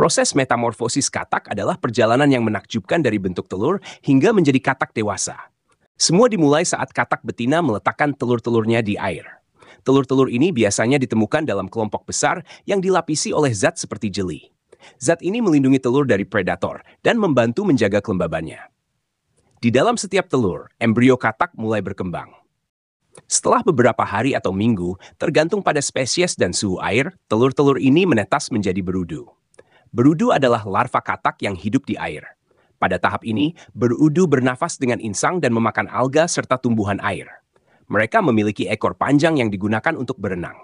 Proses metamorfosis katak adalah perjalanan yang menakjubkan dari bentuk telur hingga menjadi katak dewasa. Semua dimulai saat katak betina meletakkan telur-telurnya di air. Telur-telur ini biasanya ditemukan dalam kelompok besar yang dilapisi oleh zat seperti jeli. Zat ini melindungi telur dari predator dan membantu menjaga kelembabannya. Di dalam setiap telur, embrio katak mulai berkembang. Setelah beberapa hari atau minggu, tergantung pada spesies dan suhu air, telur-telur ini menetas menjadi berudu. Berudu adalah larva katak yang hidup di air. Pada tahap ini, berudu bernafas dengan insang dan memakan alga serta tumbuhan air. Mereka memiliki ekor panjang yang digunakan untuk berenang.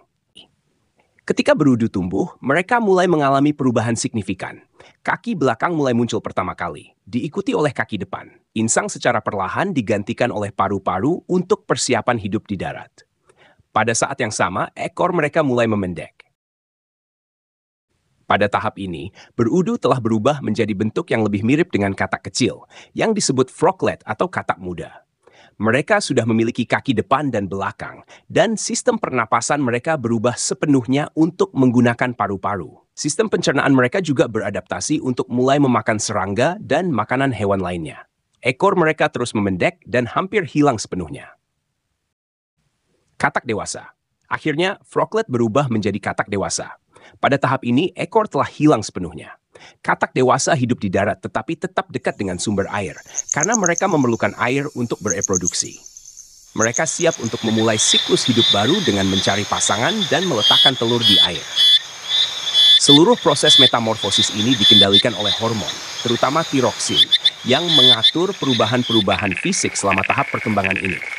Ketika berudu tumbuh, mereka mulai mengalami perubahan signifikan. Kaki belakang mulai muncul pertama kali, diikuti oleh kaki depan. Insang secara perlahan digantikan oleh paru-paru untuk persiapan hidup di darat. Pada saat yang sama, ekor mereka mulai memendek. Pada tahap ini, berudu telah berubah menjadi bentuk yang lebih mirip dengan katak kecil, yang disebut froglet atau katak muda. Mereka sudah memiliki kaki depan dan belakang, dan sistem pernapasan mereka berubah sepenuhnya untuk menggunakan paru-paru. Sistem pencernaan mereka juga beradaptasi untuk mulai memakan serangga dan makanan hewan lainnya. Ekor mereka terus memendek dan hampir hilang sepenuhnya. Katak dewasa. Akhirnya, froglet berubah menjadi katak dewasa. Pada tahap ini, ekor telah hilang sepenuhnya. Katak dewasa hidup di darat tetapi tetap dekat dengan sumber air karena mereka memerlukan air untuk bereproduksi. Mereka siap untuk memulai siklus hidup baru dengan mencari pasangan dan meletakkan telur di air. Seluruh proses metamorfosis ini dikendalikan oleh hormon, terutama tiroksin, yang mengatur perubahan-perubahan fisik selama tahap perkembangan ini.